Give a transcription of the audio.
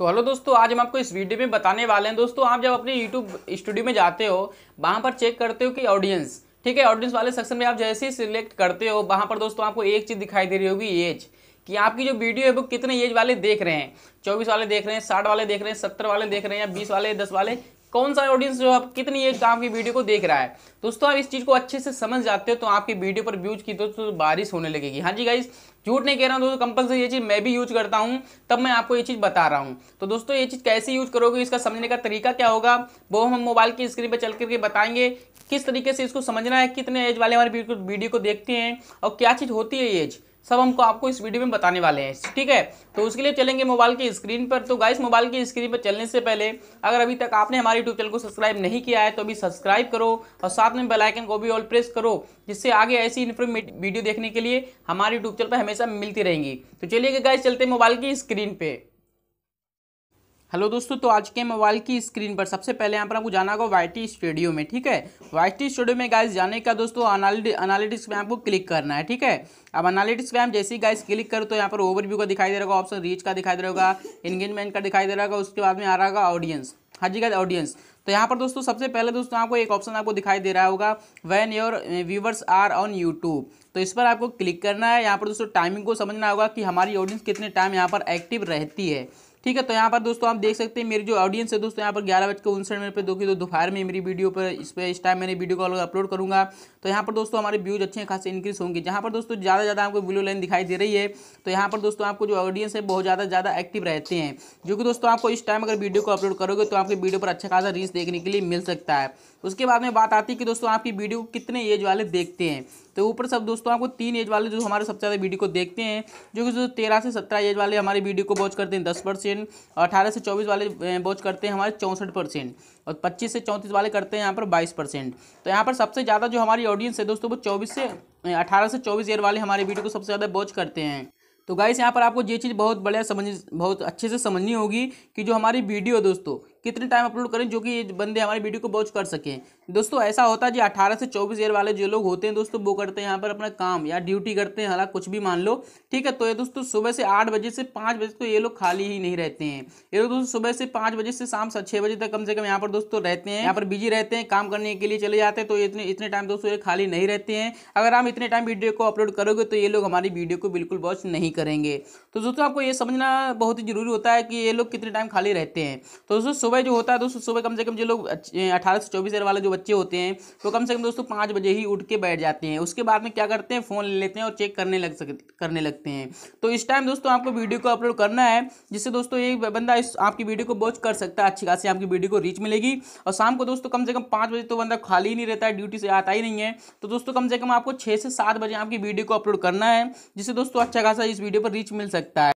तो हेलो दोस्तों आज हम आपको इस वीडियो में बताने वाले हैं दोस्तों आप जब अपने यूट्यूब स्टूडियो में जाते हो वहाँ पर चेक करते हो कि ऑडियंस ठीक है ऑडियंस वाले सेक्शन में आप जैसे ही सिलेक्ट करते हो वहाँ पर दोस्तों आपको एक चीज़ दिखाई दे रही होगी एज कि आपकी जो वीडियो है वो कितने एज वाले देख रहे हैं चौबीस वाले देख रहे हैं साठ वाले देख रहे हैं सत्तर वाले देख रहे हैं या बीस वाले दस वाले कौन सा ऑडियंस जो आप कितनी एज आपकी वीडियो को देख रहा है दोस्तों आप इस चीज़ को अच्छे से समझ जाते हो तो आपकी वीडियो पर व्यूज की दोस्तों तो बारिश होने लगेगी हाँ जी गाइज झूठ नहीं कह रहा हूँ दोस्तों कंपलसरी ये चीज़ मैं भी यूज करता हूँ तब मैं आपको ये चीज़ बता रहा हूँ तो दोस्तों ये चीज़ कैसे यूज करोगे इसका समझने का तरीका क्या होगा वो हम मोबाइल की स्क्रीन पर चल करके बताएंगे किस तरीके से इसको समझना है कितने एज वाले हमारे वीडियो को देखते हैं और क्या चीज़ होती है एज सब हमको आपको इस वीडियो में बताने वाले हैं ठीक है तो उसके लिए चलेंगे मोबाइल की स्क्रीन पर तो गाइस मोबाइल की स्क्रीन पर चलने से पहले अगर अभी तक आपने हमारे यूट्यूब चैनल को सब्सक्राइब नहीं किया है तो अभी सब्सक्राइब करो और साथ में बेलाइकन को भी ऑल प्रेस करो जिससे आगे ऐसी इन्फॉर्मेटिव वीडियो देखने के लिए हमारे यूट्यूब चैनल पर हमेशा मिलती रहेंगी तो चलिए गाइस चलते मोबाइल की स्क्रीन पर हेलो दोस्तों तो आज के मोबाइल की स्क्रीन पर सबसे पहले यहाँ पर आपको जाना होगा वाई टी स्टूडियो में ठीक है वाई टी स्टूडियो में गाइस जाने का दोस्तों एनालिटिक्स में आपको क्लिक करना है ठीक है अब एनालिटिक्स में आप जैसे ही गाइस क्लिक करो तो यहाँ पर ओवरव्यू का दिखाई दे रहा होगा ऑप्शन रीच का दिखाई दे रहा होगा इंगेजमेंट का दिखाई दे रहा होगा उसके बाद में आ रहा होगा ऑडियंस हाँ जी गाइज ऑडियंस तो यहाँ पर दोस्तों सबसे पहले दोस्तों आपको एक ऑप्शन आपको दिखाई दे रहा होगा when your viewers are on YouTube तो इस पर आपको क्लिक करना है यहाँ पर दोस्तों टाइमिंग को समझना होगा कि हमारी ऑडियंस कितने टाइम यहाँ पर एक्टिव रहती है ठीक है तो यहाँ पर दोस्तों आप देख सकते हैं मेरी जो ऑडियंस है दोस्तों यहाँ पर ग्यारह बज के उनसठ मिनट पर दो तो दोपहर में मेरी वीडियो पर इस पर इस टाइम मैंने वीडियो कॉल अपलोड करूँगा तो यहाँ पर दोस्तों हमारे व्यूज अच्छे खासे इंक्रीज होंगे जहाँ पर दोस्तों ज़्यादा ज़्यादा आपको वीडियो लाइन दिखाई दे रही है तो यहाँ पर दोस्तों आपको जो ऑडियंस है बहुत ज़्यादा ज़्यादा एक्टिव रहते हैं जो कि दोस्तों आपको इस टाइम अगर वीडियो को अपलोड करोगे तो आपके वीडियो पर अच्छा खासा रील्स देखने के लिए मिल सकता है उसके बाद में बात आती है कि दोस्तों आपकी वीडियो कितने एज वाले देखते हैं तो ऊपर सब दोस्तों आपको तीन एज वाले जो हमारे सबसे ज़्यादा वीडियो को देखते हैं जो कि जो तेरह से सत्रह एज वाले हमारे वीडियो को वॉच करते हैं दस परसेंट परसेंट अठारह से चौबीस वाले बोच करते हैं हमारे चौंसठ परसेंट और पच्चीस से चौंतीस वाले करते हैं यहाँ पर बाईस परसेंट तो यहाँ पर सबसे ज़्यादा जो हमारी ऑडियंस है दोस्तों वो चौबीस से अठारह से चौबीस ईयर वाले हमारे वीडियो को सबसे ज़्यादा बोच करते हैं तो गाइस यहाँ पर आपको ये चीज़ बहुत बढ़िया समझ बहुत अच्छे से समझनी होगी कि जो हमारी वीडियो दोस्तों कितने टाइम अपलोड करें जो कि ये बंदे हमारी वीडियो को वॉच कर सकें दोस्तों ऐसा होता है जी अठारह से चौबीस ईयर वाले जो लोग होते हैं दोस्तों वो करते हैं यहाँ पर अपना काम या ड्यूटी करते हैं हालांकि कुछ भी मान लो ठीक है तो ये दोस्तों सुबह से आठ बजे से पाँच बजे तो ये लोग खाली ही नहीं रहते हैं ये लोग दोस्तों सुबह से पाँच बजे से शाम से बजे तक कम से कम यहाँ पर दोस्तों रहते हैं यहाँ पर बिजी रहते हैं काम करने के लिए चले जाते हैं तो इतने इतने टाइम दोस्तों ये खाली नहीं रहते हैं अगर आप इतने टाइम वीडियो को अपलोड करोगे तो ये लोग हमारी वीडियो को बिल्कुल वॉच नहीं करेंगे तो दोस्तों आपको ये समझना बहुत ही जरूरी होता है कि ये लोग कितने टाइम खाली रहते हैं तो दोस्तों सुबह जो होता है दोस्तों सुबह कम से कम जो लोग अठारह से चौबीस ईयर वाले जो बच्चे होते हैं तो कम से कम दोस्तों पाँच बजे ही उठ के बैठ जाते हैं उसके बाद में क्या करते हैं फ़ोन ले लेते हैं और चेक करने लग करने लगते हैं तो इस टाइम दोस्तों आपको वीडियो को अपलोड करना है जिससे दोस्तों ये बंदा इस आपकी वीडियो को वॉच कर सकता है अच्छी खासी आपकी वीडियो को रीच मिलेगी और शाम को दोस्तों कम से कम पाँच बजे तो बंदा खाली ही नहीं रहता है ड्यूटी से आता ही नहीं है तो दोस्तों कम से कम आपको छः से सात बजे आपकी वीडियो को अपलोड करना है जिससे दोस्तों अच्छा खासा इस वीडियो पर रीच मिल सकता है